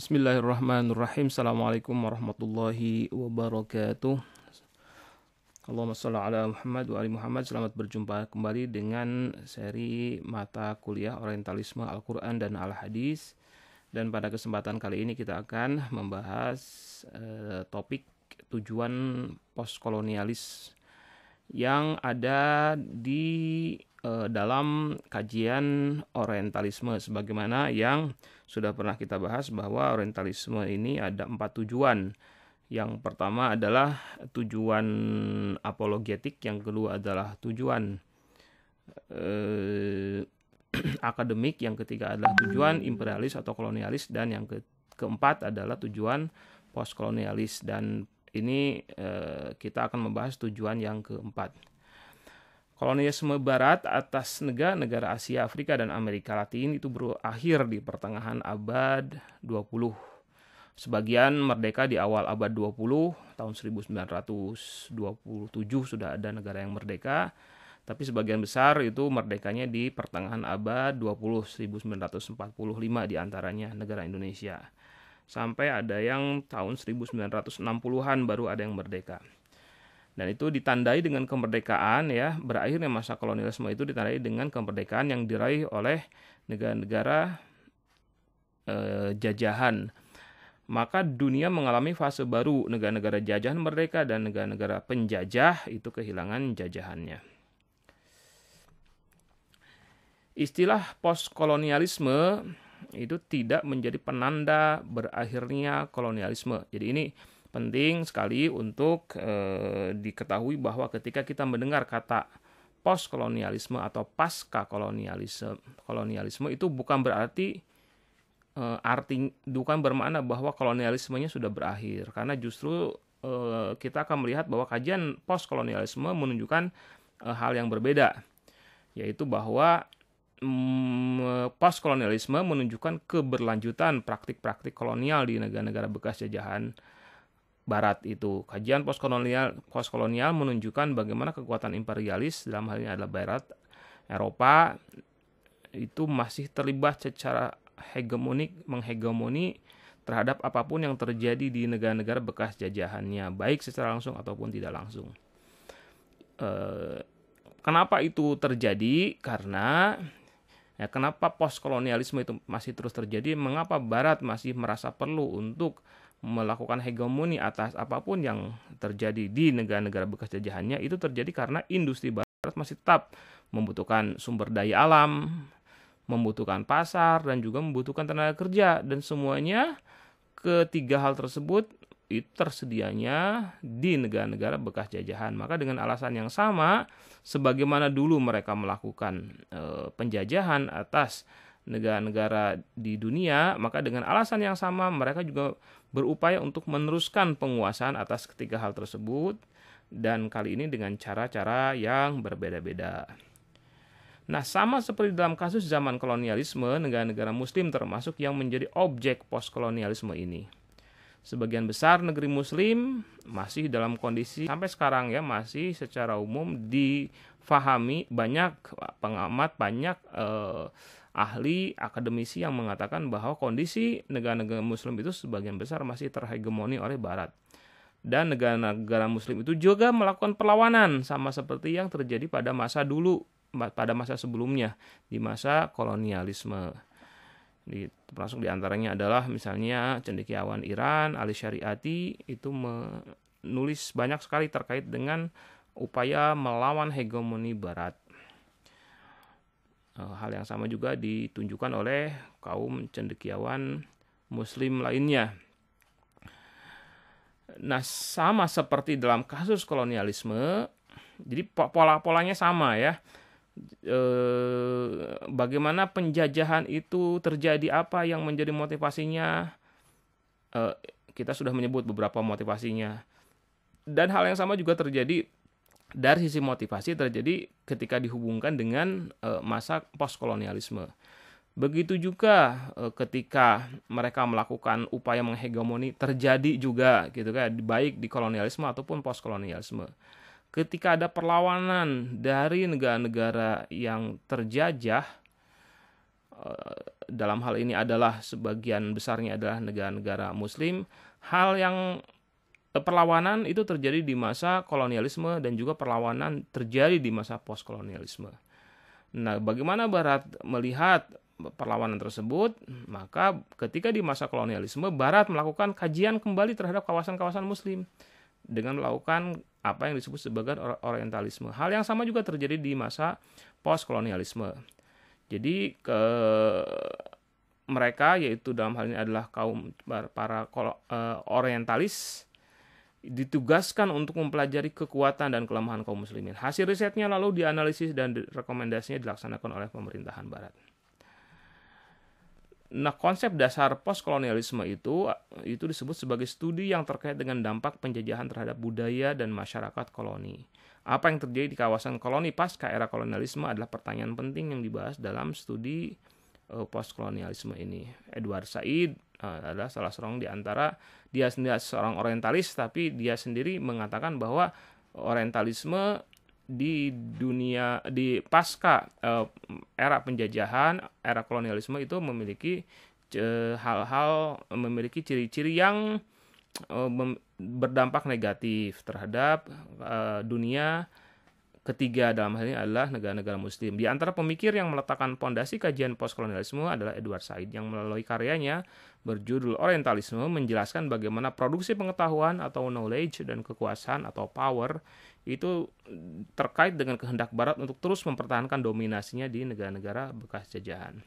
Bismillahirrahmanirrahim. Assalamualaikum warahmatullahi wabarakatuh. Allahumma sholli ala Muhammad wa ali Muhammad. Selamat berjumpa kembali dengan seri mata kuliah Orientalisme Al-Qur'an dan Al-Hadis. Dan pada kesempatan kali ini kita akan membahas eh, topik tujuan postkolonialis yang ada di Eh, dalam kajian orientalisme sebagaimana yang sudah pernah kita bahas bahwa orientalisme ini ada empat tujuan. Yang pertama adalah tujuan apologetik, yang kedua adalah tujuan eh, akademik, yang ketiga adalah tujuan imperialis atau kolonialis, dan yang ke keempat adalah tujuan postkolonialis. Dan ini eh, kita akan membahas tujuan yang keempat. Kolonialisme Barat atas negara-negara Asia, Afrika, dan Amerika Latin itu berakhir di pertengahan abad 20. Sebagian merdeka di awal abad 20, tahun 1927 sudah ada negara yang merdeka, tapi sebagian besar itu merdekanya di pertengahan abad 20, 1945 diantaranya negara Indonesia. Sampai ada yang tahun 1960-an baru ada yang merdeka dan itu ditandai dengan kemerdekaan ya berakhirnya masa kolonialisme itu ditandai dengan kemerdekaan yang diraih oleh negara-negara e, jajahan maka dunia mengalami fase baru negara-negara jajahan merdeka dan negara-negara penjajah itu kehilangan jajahannya istilah postkolonialisme itu tidak menjadi penanda berakhirnya kolonialisme jadi ini penting sekali untuk e, diketahui bahwa ketika kita mendengar kata post kolonialisme atau pasca kolonialisme kolonialisme itu bukan berarti e, arti bukan bermakna bahwa kolonialismenya sudah berakhir karena justru e, kita akan melihat bahwa kajian post kolonialisme menunjukkan e, hal yang berbeda yaitu bahwa mm, kolonialisme menunjukkan keberlanjutan praktik-praktik kolonial di negara-negara bekas jajahan Barat itu. Kajian postkolonial postkolonial menunjukkan bagaimana kekuatan imperialis dalam hal ini adalah Barat Eropa itu masih terlibat secara hegemonik menghegemoni terhadap apapun yang terjadi di negara-negara bekas jajahannya, baik secara langsung ataupun tidak langsung. Eh, kenapa itu terjadi? Karena ya kenapa postkolonialisme itu masih terus terjadi? Mengapa Barat masih merasa perlu untuk melakukan hegemoni atas apapun yang terjadi di negara-negara bekas jajahannya itu terjadi karena industri barat masih tetap membutuhkan sumber daya alam, membutuhkan pasar dan juga membutuhkan tenaga kerja dan semuanya ketiga hal tersebut itu tersedianya di negara-negara bekas jajahan. Maka dengan alasan yang sama sebagaimana dulu mereka melakukan e, penjajahan atas negara-negara di dunia, maka dengan alasan yang sama mereka juga berupaya untuk meneruskan penguasaan atas ketiga hal tersebut dan kali ini dengan cara-cara yang berbeda-beda. Nah, sama seperti dalam kasus zaman kolonialisme, negara-negara muslim termasuk yang menjadi objek postkolonialisme ini. Sebagian besar negeri muslim masih dalam kondisi sampai sekarang ya masih secara umum difahami banyak pengamat banyak eh, ahli akademisi yang mengatakan bahwa kondisi negara-negara muslim itu sebagian besar masih terhegemoni oleh barat. Dan negara-negara muslim itu juga melakukan perlawanan sama seperti yang terjadi pada masa dulu pada masa sebelumnya di masa kolonialisme. Di, termasuk diantaranya adalah misalnya cendekiawan Iran Ali Syariati itu menulis banyak sekali terkait dengan upaya melawan hegemoni Barat Eh, hal yang sama juga ditunjukkan oleh kaum cendekiawan Muslim lainnya. Nah, sama seperti dalam kasus kolonialisme, jadi pola-polanya sama ya. E, bagaimana penjajahan itu terjadi, apa yang menjadi motivasinya? E, kita sudah menyebut beberapa motivasinya. Dan hal yang sama juga terjadi dari sisi motivasi terjadi ketika dihubungkan dengan eh, masa postkolonialisme. Begitu juga eh, ketika mereka melakukan upaya menghegemoni terjadi juga gitu kan baik di kolonialisme ataupun postkolonialisme. Ketika ada perlawanan dari negara-negara yang terjajah eh, dalam hal ini adalah sebagian besarnya adalah negara-negara muslim, hal yang perlawanan itu terjadi di masa kolonialisme dan juga perlawanan terjadi di masa postkolonialisme. Nah, bagaimana Barat melihat perlawanan tersebut, maka ketika di masa kolonialisme Barat melakukan kajian kembali terhadap kawasan-kawasan Muslim dengan melakukan apa yang disebut sebagai orientalisme. Hal yang sama juga terjadi di masa postkolonialisme. Jadi ke mereka yaitu dalam hal ini adalah kaum para, eh, orientalis ditugaskan untuk mempelajari kekuatan dan kelemahan kaum muslimin. Hasil risetnya lalu dianalisis dan rekomendasinya dilaksanakan oleh pemerintahan barat. Nah, konsep dasar postkolonialisme itu itu disebut sebagai studi yang terkait dengan dampak penjajahan terhadap budaya dan masyarakat koloni. Apa yang terjadi di kawasan koloni pasca era kolonialisme adalah pertanyaan penting yang dibahas dalam studi eh, postkolonialisme ini. Edward Said uh, adalah salah seorang di antara dia sendiri seorang orientalis tapi dia sendiri mengatakan bahwa orientalisme di dunia di pasca uh, era penjajahan, era kolonialisme itu memiliki eh, hal-hal memiliki ciri-ciri yang uh, berdampak negatif terhadap uh, dunia ketiga dalam hal ini adalah negara-negara muslim. Di antara pemikir yang meletakkan pondasi kajian postkolonialisme adalah Edward Said yang melalui karyanya berjudul Orientalisme menjelaskan bagaimana produksi pengetahuan atau knowledge dan kekuasaan atau power itu terkait dengan kehendak barat untuk terus mempertahankan dominasinya di negara-negara bekas jajahan.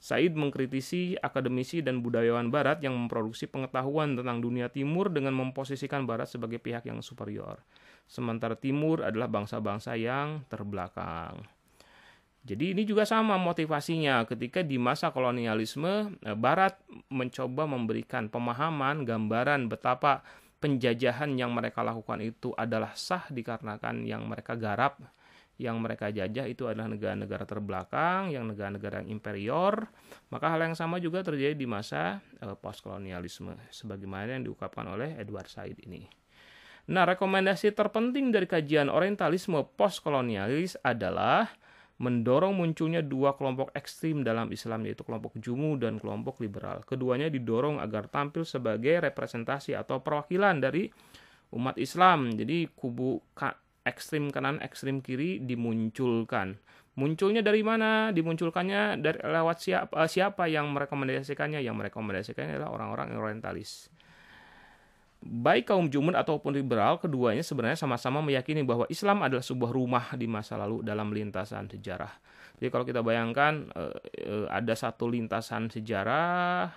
Said mengkritisi akademisi dan budayawan barat yang memproduksi pengetahuan tentang dunia timur dengan memposisikan barat sebagai pihak yang superior sementara timur adalah bangsa-bangsa yang terbelakang. Jadi ini juga sama motivasinya ketika di masa kolonialisme eh, barat mencoba memberikan pemahaman gambaran betapa penjajahan yang mereka lakukan itu adalah sah dikarenakan yang mereka garap, yang mereka jajah itu adalah negara-negara terbelakang, yang negara-negara yang imperior. Maka hal yang sama juga terjadi di masa eh, postkolonialisme sebagaimana yang diungkapkan oleh Edward Said ini. Nah, rekomendasi terpenting dari kajian orientalisme postkolonialis adalah mendorong munculnya dua kelompok ekstrem dalam Islam yaitu kelompok Jumu dan kelompok liberal. Keduanya didorong agar tampil sebagai representasi atau perwakilan dari umat Islam. Jadi kubu ekstrem kanan, ekstrem kiri dimunculkan. Munculnya dari mana? Dimunculkannya dari lewat siapa, eh, siapa yang merekomendasikannya? Yang merekomendasikannya adalah orang-orang orientalis baik kaum Jumun ataupun liberal, keduanya sebenarnya sama-sama meyakini bahwa Islam adalah sebuah rumah di masa lalu dalam lintasan sejarah. Jadi kalau kita bayangkan eh, eh, ada satu lintasan sejarah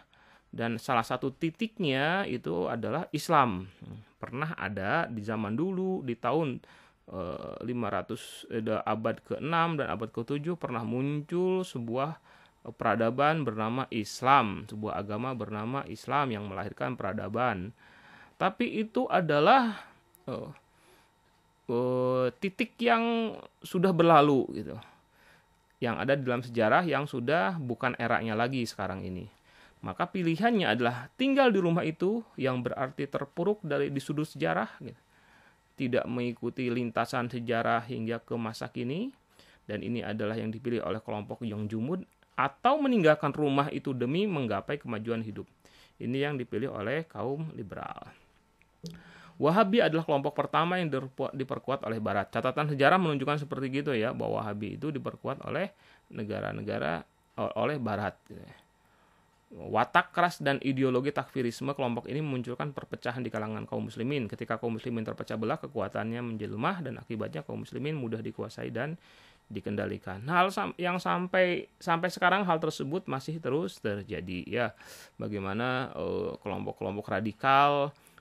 dan salah satu titiknya itu adalah Islam. Pernah ada di zaman dulu di tahun 500 eh, abad ke-6 dan abad ke-7 pernah muncul sebuah peradaban bernama Islam, sebuah agama bernama Islam yang melahirkan peradaban tapi itu adalah oh, oh, titik yang sudah berlalu gitu yang ada dalam sejarah yang sudah bukan eranya lagi sekarang ini. Maka pilihannya adalah tinggal di rumah itu yang berarti terpuruk dari di sudut sejarah, gitu. tidak mengikuti lintasan sejarah hingga ke masa kini, dan ini adalah yang dipilih oleh kelompok yang Jumud, atau meninggalkan rumah itu demi menggapai kemajuan hidup. Ini yang dipilih oleh kaum liberal. Wahabi adalah kelompok pertama yang diperkuat oleh Barat. Catatan sejarah menunjukkan seperti gitu ya, bahwa Wahabi itu diperkuat oleh negara-negara oleh Barat. Watak keras dan ideologi takfirisme kelompok ini memunculkan perpecahan di kalangan kaum muslimin. Ketika kaum muslimin terpecah belah, kekuatannya menjelma dan akibatnya kaum muslimin mudah dikuasai dan dikendalikan. Hal yang sampai sampai sekarang hal tersebut masih terus terjadi ya. Bagaimana eh, kelompok-kelompok uh, radikal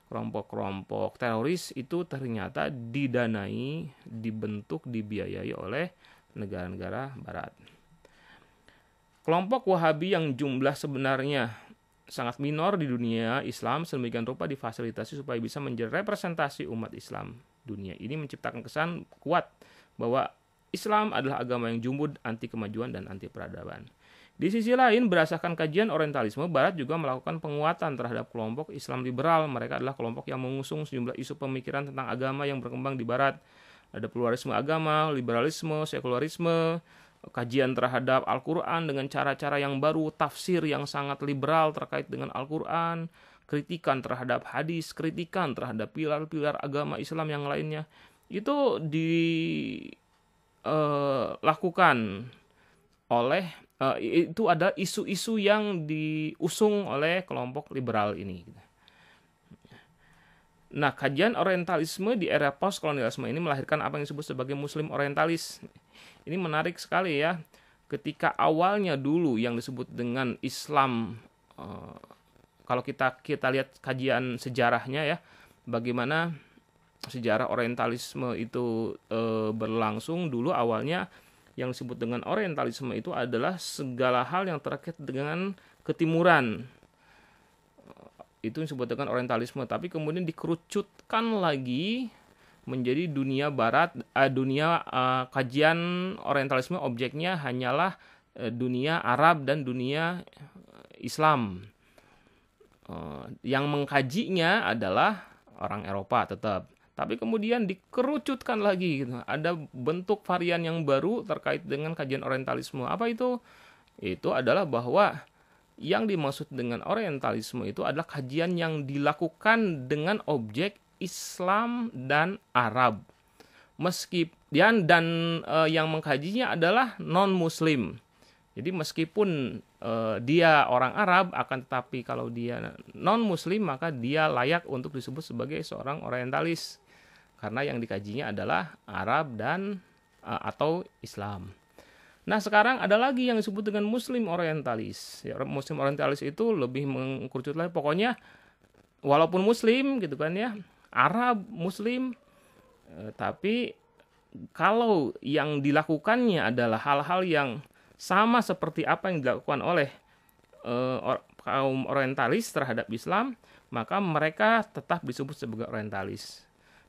kelompok-kelompok teroris itu ternyata didanai, dibentuk, dibiayai oleh negara-negara barat. Kelompok Wahabi yang jumlah sebenarnya sangat minor di dunia Islam sedemikian rupa difasilitasi supaya bisa menjadi representasi umat Islam dunia. Ini menciptakan kesan kuat bahwa Islam adalah agama yang jumud, anti kemajuan dan anti peradaban. Di sisi lain, berdasarkan kajian orientalisme, Barat juga melakukan penguatan terhadap kelompok Islam liberal. Mereka adalah kelompok yang mengusung sejumlah isu pemikiran tentang agama yang berkembang di Barat. Ada pluralisme agama, liberalisme, sekularisme, kajian terhadap Al-Quran dengan cara-cara yang baru, tafsir yang sangat liberal terkait dengan Al-Quran, kritikan terhadap hadis, kritikan terhadap pilar-pilar agama Islam yang lainnya. Itu dilakukan eh, uh, oleh Eh, itu ada isu-isu yang diusung oleh kelompok liberal ini. Gitu. Nah, kajian orientalisme di era postkolonialisme ini melahirkan apa yang disebut sebagai muslim orientalis. Ini menarik sekali ya. Ketika awalnya dulu yang disebut dengan Islam eh, kalau kita kita lihat kajian sejarahnya ya, bagaimana sejarah orientalisme itu eh, berlangsung dulu awalnya yang disebut dengan orientalisme itu adalah segala hal yang terkait dengan ketimuran eh, itu disebut dengan orientalisme tapi kemudian dikerucutkan lagi menjadi dunia barat uh, dunia uh, kajian orientalisme objeknya hanyalah uh, dunia Arab dan dunia Islam uh, yang mengkajinya adalah orang Eropa tetap tapi kemudian dikerucutkan lagi gitu. Ada bentuk varian yang baru terkait dengan kajian orientalisme. Apa itu? Itu adalah bahwa yang dimaksud dengan orientalisme itu adalah kajian yang dilakukan dengan objek Islam dan Arab. Meskipun dan e, yang mengkajinya adalah non muslim. Jadi meskipun e, dia orang Arab akan tetapi kalau dia non muslim maka dia layak untuk disebut sebagai seorang orientalis karena yang dikajinya adalah Arab dan eh, atau Islam. Nah sekarang ada lagi yang disebut dengan Muslim Orientalis. Ya, Muslim Orientalis itu lebih mengkerucut lagi. Pokoknya walaupun Muslim gitu kan ya Arab Muslim, uh, tapi kalau yang dilakukannya adalah hal-hal yang sama seperti apa yang dilakukan oleh uh, or, kaum Orientalis terhadap Islam, maka mereka tetap disebut sebagai Orientalis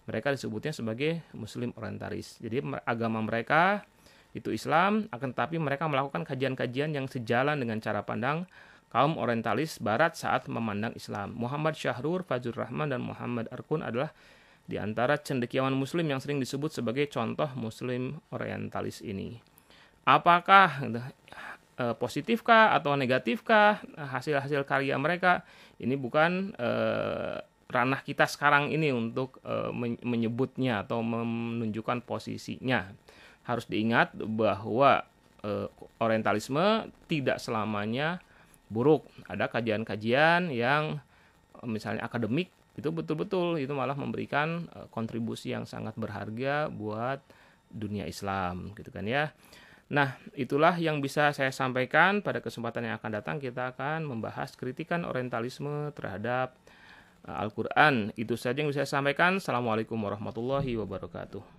mereka disebutnya sebagai muslim orientalis. Jadi agama mereka itu Islam, akan tetapi mereka melakukan kajian-kajian yang sejalan dengan cara pandang kaum orientalis barat saat memandang Islam. Muhammad Syahrur, Fajrul Rahman, dan Muhammad Arkun adalah di antara cendekiawan muslim yang sering disebut sebagai contoh muslim orientalis ini. Apakah eh, positifkah atau negatifkah hasil-hasil karya mereka? Ini bukan eh, ranah kita sekarang ini untuk eh, menyebutnya atau menunjukkan posisinya. Harus diingat bahwa eh, orientalisme tidak selamanya buruk. Ada kajian-kajian yang eh, misalnya akademik itu betul-betul itu malah memberikan kontribusi yang sangat berharga buat dunia Islam gitu kan ya. Nah, itulah yang bisa saya sampaikan pada kesempatan yang akan datang kita akan membahas kritikan orientalisme terhadap Al-Quran. Itu saja yang bisa saya sampaikan. Assalamualaikum warahmatullahi wabarakatuh.